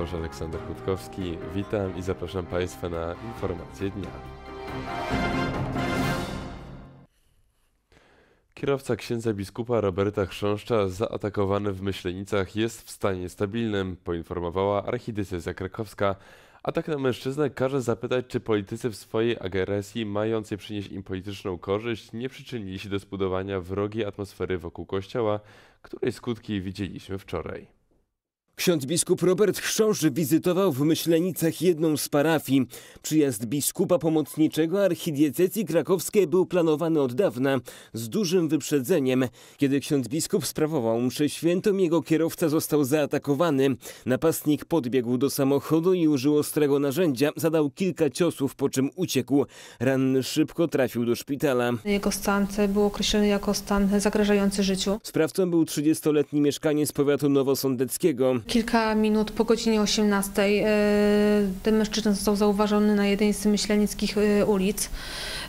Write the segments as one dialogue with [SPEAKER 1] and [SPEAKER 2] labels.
[SPEAKER 1] Grzegorz Aleksander Kutkowski. Witam i zapraszam Państwa na informacje dnia. Kierowca księdza biskupa Roberta Chrząszcza zaatakowany w Myślenicach jest w stanie stabilnym, poinformowała archidiecezja krakowska. Atak na mężczyznę każe zapytać, czy politycy w swojej agresji mającej przynieść im polityczną korzyść nie przyczynili się do zbudowania wrogiej atmosfery wokół kościoła, której skutki widzieliśmy wczoraj.
[SPEAKER 2] Ksiądz biskup Robert Chrząży wizytował w Myślenicach jedną z parafii. Przyjazd biskupa pomocniczego archidiecezji krakowskiej był planowany od dawna, z dużym wyprzedzeniem. Kiedy ksiądz biskup sprawował mszę świętą, jego kierowca został zaatakowany. Napastnik podbiegł do samochodu i użył ostrego narzędzia. Zadał kilka ciosów, po czym uciekł. Ranny szybko trafił do szpitala.
[SPEAKER 3] Jego stan był określony jako stan zagrażający życiu.
[SPEAKER 2] Sprawcą był 30-letni mieszkaniec powiatu nowosądeckiego.
[SPEAKER 3] Kilka minut po godzinie 18 e, ten mężczyzna został zauważony na jednej z myślenickich e, ulic.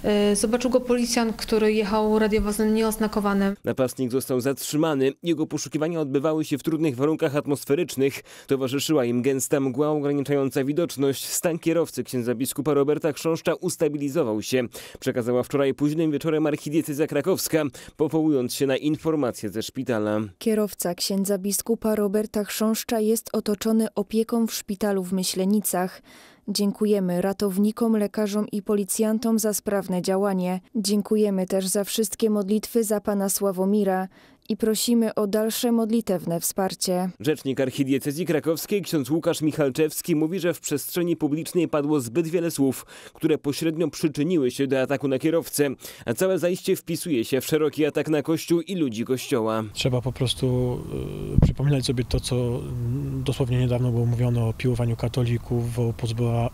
[SPEAKER 3] E, zobaczył go policjant, który jechał radiowozem nieoznakowanym.
[SPEAKER 2] Napastnik został zatrzymany. Jego poszukiwania odbywały się w trudnych warunkach atmosferycznych. Towarzyszyła im gęsta mgła ograniczająca widoczność. Stan kierowcy księdza biskupa Roberta Krząszcza ustabilizował się. Przekazała wczoraj późnym wieczorem archidieceza krakowska, powołując się na informacje ze szpitala.
[SPEAKER 4] Kierowca księdza biskupa Roberta Krząszcza jest otoczony opieką w szpitalu w Myślenicach. Dziękujemy ratownikom, lekarzom i policjantom za sprawne działanie. Dziękujemy też za wszystkie modlitwy za pana Sławomira i prosimy o dalsze modlitewne wsparcie.
[SPEAKER 2] Rzecznik archidiecezji krakowskiej ksiądz Łukasz Michalczewski mówi, że w przestrzeni publicznej padło zbyt wiele słów, które pośrednio przyczyniły się do ataku na kierowcę, a całe zajście wpisuje się w szeroki atak na Kościół
[SPEAKER 5] i ludzi Kościoła. Trzeba po prostu y, przypominać sobie to, co dosłownie niedawno było mówione o piłowaniu katolików, o,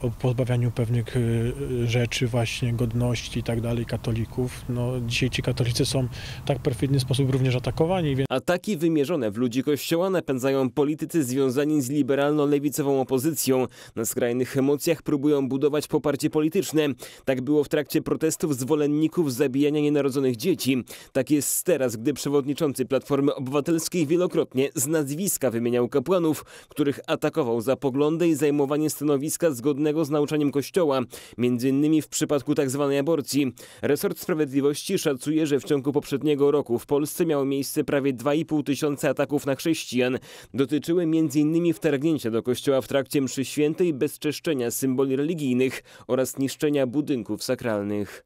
[SPEAKER 5] o pozbawianiu pewnych y, rzeczy właśnie, godności i tak dalej katolików. No, dzisiaj ci katolicy są w tak perfidny
[SPEAKER 6] sposób również atakowani więc...
[SPEAKER 2] Ataki wymierzone w ludzi kościoła napędzają politycy związani z liberalno-lewicową opozycją. Na skrajnych emocjach próbują budować poparcie polityczne. Tak było w trakcie protestów zwolenników zabijania nienarodzonych dzieci. Tak jest teraz, gdy przewodniczący Platformy Obywatelskiej wielokrotnie z nazwiska wymieniał kapłanów, których atakował za poglądy i zajmowanie stanowiska zgodnego z nauczaniem Kościoła, M.in. w przypadku tzw. Tak aborcji. Resort Sprawiedliwości szacuje, że w ciągu poprzedniego roku w Polsce miało miejsce miejsce prawie 2,5 tysiąca ataków na chrześcijan. Dotyczyły m.in. wtargnięcia do kościoła w trakcie mszy świętej, bezczeszczenia symboli religijnych oraz niszczenia budynków sakralnych.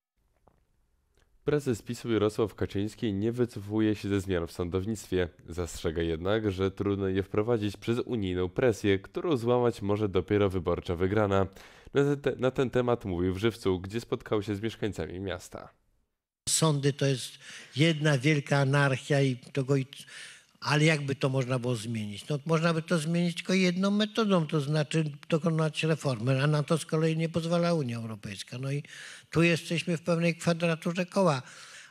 [SPEAKER 1] Prezes PiSu Jarosław Kaczyński nie wycofuje się ze zmian w sądownictwie. Zastrzega jednak, że trudno je wprowadzić przez unijną presję, którą złamać może dopiero wyborcza wygrana. Na, te, na ten temat mówił w Żywcu, gdzie spotkał się z mieszkańcami miasta.
[SPEAKER 5] Sądy to jest jedna wielka anarchia i tego... Ale jakby to można było zmienić? No, można by to zmienić tylko jedną metodą, to znaczy dokonać reformy, a na to z kolei nie pozwala Unia Europejska. No i tu jesteśmy w pewnej kwadraturze koła,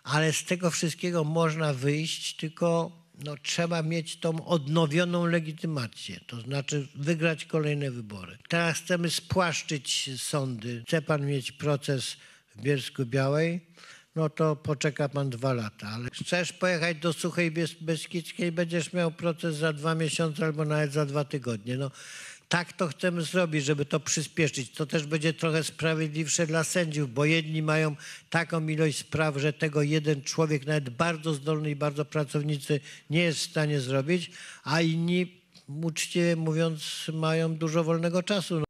[SPEAKER 5] ale z tego wszystkiego można wyjść, tylko no, trzeba mieć tą odnowioną legitymację, to znaczy wygrać kolejne wybory. Teraz chcemy spłaszczyć sądy. Chce pan mieć proces w Bielsku Białej no to poczeka pan dwa lata. Ale chcesz pojechać do Suchej Beskidzkiej, będziesz miał proces za dwa miesiące albo nawet za dwa tygodnie. No, tak to chcemy zrobić, żeby to przyspieszyć. To też będzie trochę sprawiedliwsze dla sędziów, bo jedni mają taką ilość spraw, że tego jeden człowiek, nawet bardzo zdolny i bardzo pracownicy, nie jest w stanie zrobić, a inni, uczciwie mówiąc, mają dużo wolnego czasu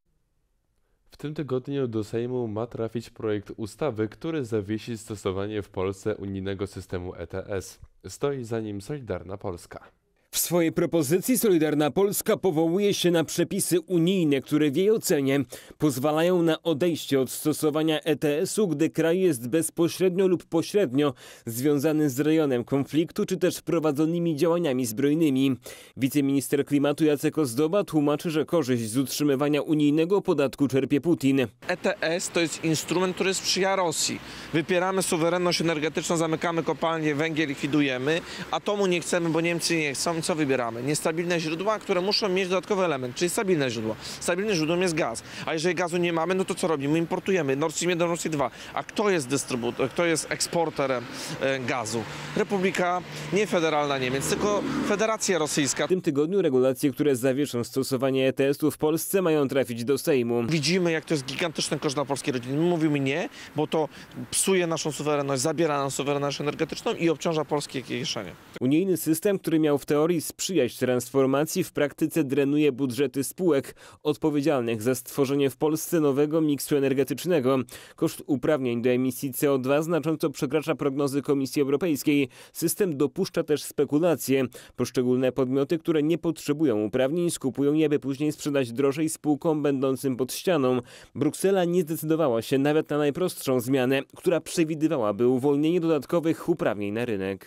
[SPEAKER 1] tym tygodniu do Sejmu ma trafić projekt ustawy, który zawiesi stosowanie w Polsce unijnego systemu ETS. Stoi za nim Solidarna Polska.
[SPEAKER 2] W swojej propozycji Solidarna Polska powołuje się na przepisy unijne, które w jej ocenie pozwalają na odejście od stosowania ETS-u, gdy kraj jest bezpośrednio lub pośrednio związany z rejonem konfliktu czy też prowadzonymi działaniami zbrojnymi. Wiceminister klimatu Jacek Ozdoba tłumaczy, że korzyść z utrzymywania unijnego podatku czerpie Putin. ETS to jest instrument,
[SPEAKER 6] który sprzyja Rosji. Wypieramy suwerenność energetyczną, zamykamy kopalnie, węgiel likwidujemy. Atomu nie chcemy, bo Niemcy nie chcą co wybieramy? Niestabilne źródła, które muszą mieć dodatkowy
[SPEAKER 2] element, czyli stabilne źródło. Stabilnym źródłem jest gaz, a jeżeli gazu nie mamy, no to co robimy? Importujemy Nord Stream 1 do Nord Stream 2. A kto jest dystrybutorem, kto jest eksporterem e, gazu? Republika niefederalna Niemiec, tylko Federacja Rosyjska. W tym tygodniu regulacje, które zawieszą stosowanie ETS-u w Polsce mają trafić do Sejmu. Widzimy, jak to jest gigantyczny koszt dla polskiej rodziny. My mówimy
[SPEAKER 6] nie, bo to psuje naszą suwerenność, zabiera nam suwerenność energetyczną i obciąża polskie kieszenie.
[SPEAKER 2] Unijny system, który miał w teorii sprzyjać transformacji, w praktyce drenuje budżety spółek odpowiedzialnych za stworzenie w Polsce nowego miksu energetycznego. Koszt uprawnień do emisji CO2 znacząco przekracza prognozy Komisji Europejskiej. System dopuszcza też spekulacje. Poszczególne podmioty, które nie potrzebują uprawnień, skupują je, by później sprzedać drożej spółkom będącym pod ścianą. Bruksela nie zdecydowała się nawet na najprostszą zmianę, która przewidywałaby uwolnienie dodatkowych uprawnień na rynek.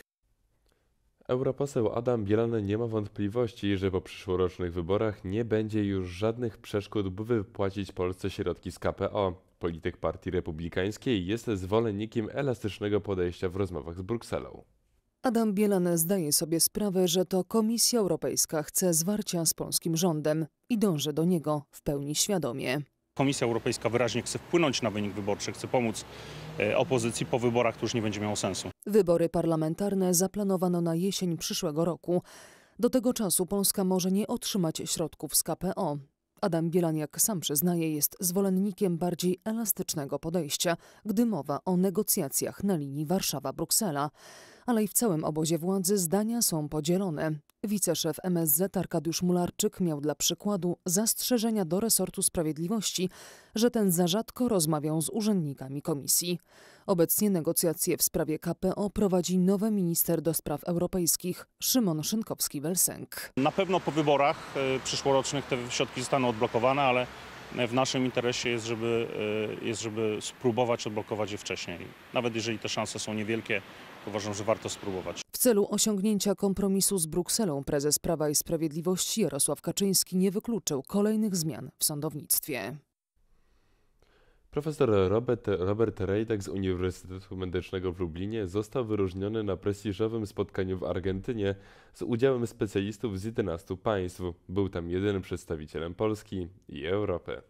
[SPEAKER 1] Europoseł Adam Bielany nie ma wątpliwości, że po przyszłorocznych wyborach nie będzie już żadnych przeszkód, by wypłacić Polsce środki z KPO. Polityk Partii Republikańskiej jest zwolennikiem elastycznego podejścia w rozmowach z Brukselą.
[SPEAKER 3] Adam Bielan zdaje sobie sprawę, że to Komisja Europejska chce zwarcia z polskim rządem i dąży do niego w pełni świadomie.
[SPEAKER 2] Komisja Europejska wyraźnie chce wpłynąć na wynik wyborczy, chce pomóc E, opozycji po wyborach, to już nie będzie miało sensu.
[SPEAKER 3] Wybory parlamentarne zaplanowano na jesień przyszłego roku. Do tego czasu Polska może nie otrzymać środków z KPO. Adam Bielaniak sam przyznaje, jest zwolennikiem bardziej elastycznego podejścia, gdy mowa o negocjacjach na linii Warszawa-Bruksela. Ale i w całym obozie władzy zdania są podzielone. Wiceszef MSZ Arkadiusz Mularczyk miał dla przykładu zastrzeżenia do resortu sprawiedliwości, że ten za rzadko rozmawiał z urzędnikami komisji. Obecnie negocjacje w sprawie KPO prowadzi nowy minister do spraw europejskich Szymon Szynkowski-Welsenk.
[SPEAKER 2] Na pewno po wyborach e, przyszłorocznych te środki zostaną odblokowane, ale w naszym interesie jest żeby, e, jest, żeby spróbować odblokować je wcześniej. Nawet jeżeli te szanse są niewielkie, tak uważam, że warto spróbować. W
[SPEAKER 3] celu osiągnięcia kompromisu z Brukselą prezes Prawa i Sprawiedliwości Jarosław Kaczyński nie wykluczył kolejnych zmian w sądownictwie.
[SPEAKER 1] Profesor Robert, Robert Rejdek z Uniwersytetu Medycznego w Lublinie został wyróżniony na prestiżowym spotkaniu w Argentynie z udziałem specjalistów z 11 państw. Był tam jedynym przedstawicielem Polski i Europy.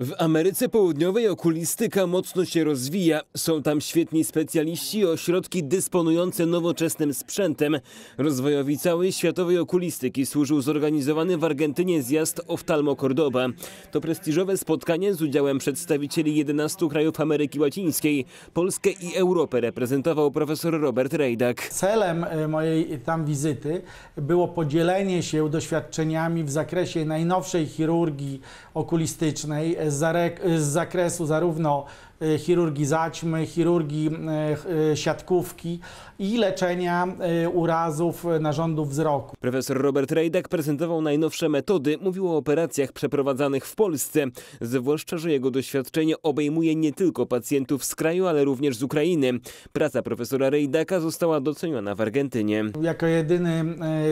[SPEAKER 2] W Ameryce Południowej okulistyka mocno się rozwija. Są tam świetni specjaliści ośrodki dysponujące nowoczesnym sprzętem. Rozwojowi całej światowej okulistyki służył zorganizowany w Argentynie zjazd Oftalmo Cordoba. To prestiżowe spotkanie z udziałem przedstawicieli 11 krajów Ameryki Łacińskiej. Polskę i Europę reprezentował profesor Robert Rejdak.
[SPEAKER 6] Celem e, mojej tam wizyty było podzielenie się doświadczeniami w zakresie najnowszej chirurgii okulistycznej e, z, zakresu zarówno Y, chirurgii zaćmy, chirurgii y, y, siatkówki i leczenia urazów narządów wzroku.
[SPEAKER 2] Profesor Robert Rejdak prezentował najnowsze metody, mówił o operacjach przeprowadzanych w Polsce, zwłaszcza, że jego doświadczenie obejmuje nie tylko pacjentów z kraju, ale również z Ukrainy. Praca profesora Rejdaka została doceniona w Argentynie.
[SPEAKER 6] Jako jedyny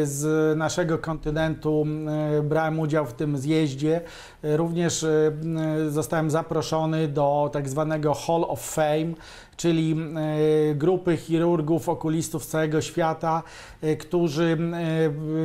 [SPEAKER 6] z naszego kontynentu brałem udział w tym zjeździe. Również zostałem zaproszony do tak zwanego zwanego Hall of Fame, czyli e, grupy chirurgów, okulistów z całego świata, e, którzy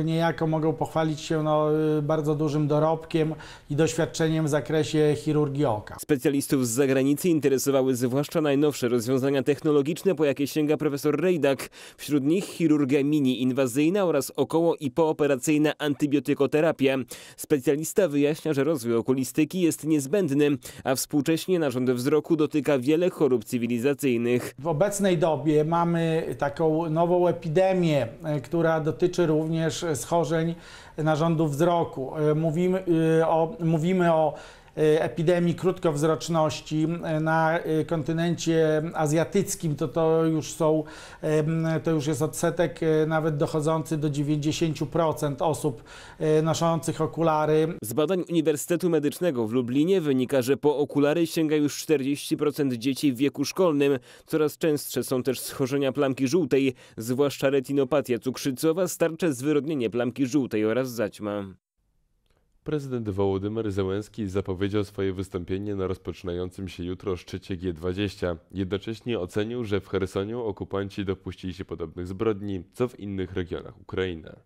[SPEAKER 6] e, niejako mogą pochwalić się no, bardzo dużym dorobkiem i doświadczeniem w zakresie chirurgii oka.
[SPEAKER 2] Specjalistów z zagranicy interesowały zwłaszcza najnowsze rozwiązania technologiczne, po jakie sięga profesor Rejdak. Wśród nich chirurgia mini-inwazyjna oraz około i pooperacyjna antybiotykoterapia. Specjalista wyjaśnia, że rozwój okulistyki jest niezbędny, a współcześnie narządy wzroku do dotyka wiele chorób cywilizacyjnych.
[SPEAKER 6] W obecnej dobie mamy taką nową epidemię, e, która dotyczy również schorzeń narządów wzroku. E, mówimy e, o, mówimy o E, epidemii krótkowzroczności e, na e, kontynencie azjatyckim, to to już są, to już jest odsetek nawet dochodzący do 90% osób noszących okulary.
[SPEAKER 2] Z badań Uniwersytetu Medycznego w Lublinie wynika, że po okulary sięga już 40% dzieci w wieku szkolnym. Coraz częstsze są też schorzenia plamki żółtej, zwłaszcza retinopatia cukrzycowa, starcze zwyrodnienie plamki żółtej oraz zaćma.
[SPEAKER 1] Prezydent Wołodymyr Zełenski zapowiedział swoje wystąpienie na rozpoczynającym się jutro szczycie G20. Jednocześnie ocenił, że w Chersoniu okupanci dopuścili się podobnych zbrodni, co w innych regionach Ukrainy.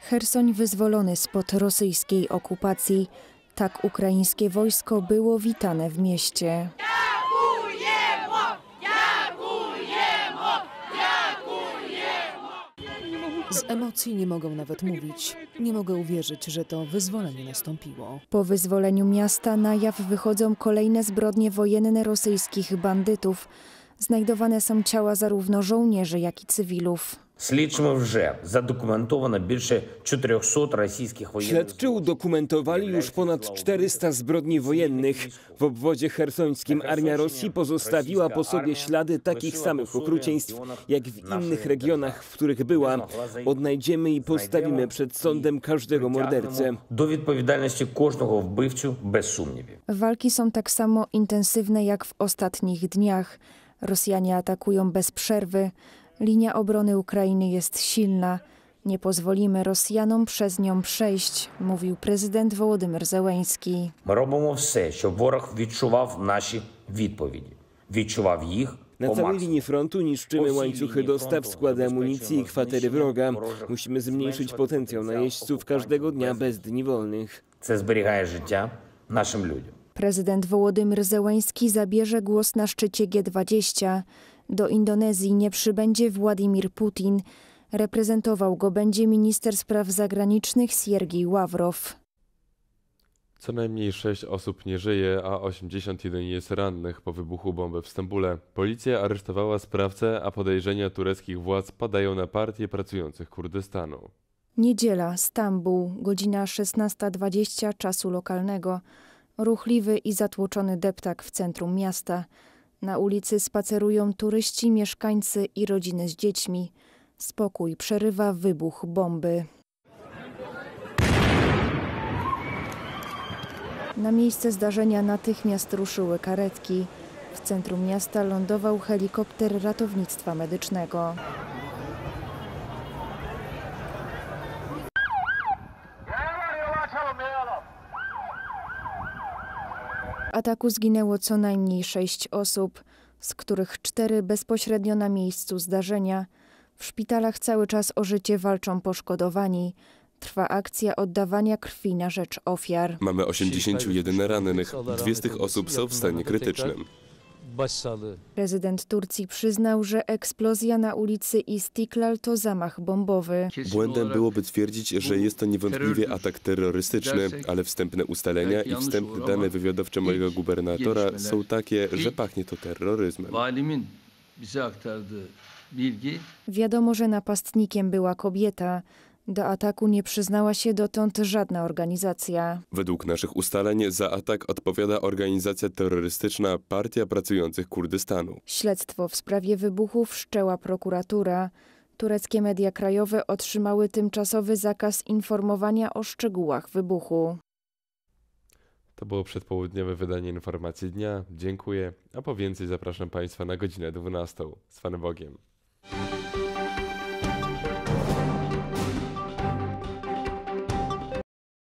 [SPEAKER 4] Hersoń wyzwolony spod rosyjskiej okupacji. Tak ukraińskie wojsko było witane w mieście.
[SPEAKER 3] Z emocji nie mogą nawet mówić. Nie mogę uwierzyć, że to wyzwolenie nastąpiło.
[SPEAKER 4] Po wyzwoleniu miasta na jaw wychodzą kolejne zbrodnie wojenne rosyjskich bandytów. Znajdowane są ciała zarówno żołnierzy, jak i cywilów.
[SPEAKER 2] Слідчими вже задокументовано більше 400 російських воєнних. Śledczy udokumentowali już ponad 400 zbrodni wojennych. W obwodzie chersońskim armia Rosji pozostawiła po sobie ślady takich samych okrucieństw, jak w innych regionach, w których była. Odnajdziemy i postawimy przed sądem każdego mordercę. Do odpowiedzialności każdego wbywczu bez sumniewia.
[SPEAKER 4] Walki są tak samo intensywne jak w ostatnich dniach. Rosjanie atakują bez przerwy. Linia obrony Ukrainy jest silna. Nie pozwolimy Rosjanom przez nią przejść, mówił prezydent Wołodymyr Zełeński.
[SPEAKER 2] Robimy wszystko, żeby wróg odczuwał nasze odpowiedzi, odczuwał ich na całej linii frontu niszczymy łańcuchy dostaw, składy amunicji i kwatery wroga. Musimy zmniejszyć potencjał najeźdźców każdego dnia bez dni wolnych. To zbiega życia naszym ludziom.
[SPEAKER 4] Prezydent Wołodymyr Zełański zabierze głos na szczycie G20. Do Indonezji nie przybędzie Władimir Putin. Reprezentował go będzie minister spraw zagranicznych Siergiej Ławrow.
[SPEAKER 1] Co najmniej 6 osób nie żyje, a 81 jest rannych po wybuchu bomby w Stambule. Policja aresztowała sprawcę, a podejrzenia tureckich władz padają na partie pracujących Kurdystanu.
[SPEAKER 4] Niedziela, Stambuł, godzina 16.20 czasu lokalnego. Ruchliwy i zatłoczony deptak w centrum miasta. Na ulicy spacerują turyści, mieszkańcy i rodziny z dziećmi. Spokój przerywa wybuch bomby. Na miejsce zdarzenia natychmiast ruszyły karetki. W centrum miasta lądował helikopter ratownictwa medycznego. Yeah, ataku zginęło co najmniej sześć osób, z których cztery bezpośrednio na miejscu zdarzenia. W szpitalach cały czas o życie walczą poszkodowani. Trwa akcja oddawania krwi na rzecz ofiar.
[SPEAKER 1] Mamy 81 rannych. Dwie z tych osób są w stanie krytycznym.
[SPEAKER 4] Prezydent Turcji przyznał, że eksplozja na ulicy Istiklal to zamach bombowy. Błędem
[SPEAKER 1] byłoby twierdzić, że jest to niewątpliwie atak terrorystyczny, ale wstępne ustalenia i wstępne dane wywiadowcze mojego gubernatora są takie, że pachnie to terroryzmem.
[SPEAKER 4] Wiadomo, że napastnikiem była kobieta. Do ataku nie przyznała się dotąd żadna organizacja.
[SPEAKER 1] Według naszych ustaleń za atak odpowiada organizacja terrorystyczna Partia Pracujących Kurdystanu.
[SPEAKER 4] Śledztwo w sprawie wybuchu wszczęła prokuratura. Tureckie media krajowe otrzymały tymczasowy zakaz informowania o szczegółach wybuchu.
[SPEAKER 1] To było przedpołudniowe wydanie informacji dnia. Dziękuję, a po więcej zapraszam Państwa na godzinę 12. Z Panem Bogiem.